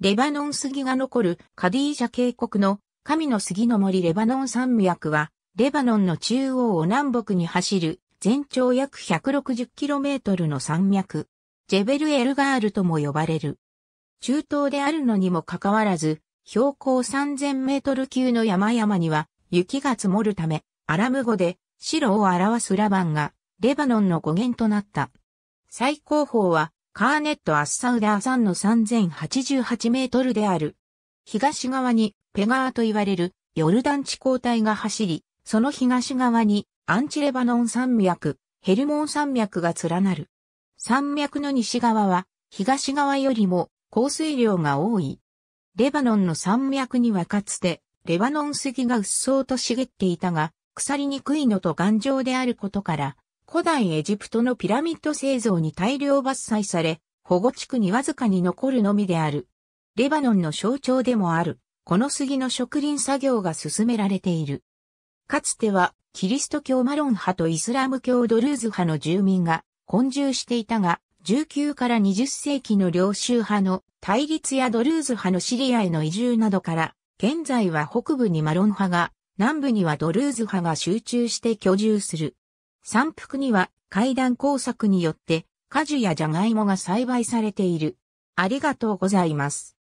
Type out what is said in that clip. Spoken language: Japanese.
レバノン杉が残るカディージャ渓谷の神の杉の森レバノン山脈は、レバノンの中央を南北に走る全長約 160km の山脈、ジェベル・エルガールとも呼ばれる。中東であるのにもかかわらず、標高3000メートル級の山々には雪が積もるため、アラム語で白を表すラバンがレバノンの語源となった。最高峰はカーネット・アッサウダー山の3088メートルである。東側にペガーと言われるヨルダン地高帯が走り、その東側にアンチレバノン山脈、ヘルモン山脈が連なる。山脈の西側は東側よりも降水量が多い。レバノンの山脈にはかつてレバノン杉が鬱蒼と茂っていたが、腐りにくいのと頑丈であることから古代エジプトのピラミッド製造に大量伐採され、保護地区にわずかに残るのみである。レバノンの象徴でもある、この杉の植林作業が進められている。かつては、キリスト教マロン派とイスラム教ドルーズ派の住民が混住していたが、19から20世紀の領収派の対立やドルーズ派のシリアへの移住などから、現在は北部にマロン派が、南部にはドルーズ派が集中して居住する。山腹には階段工作によって果樹やジャガイモが栽培されている。ありがとうございます。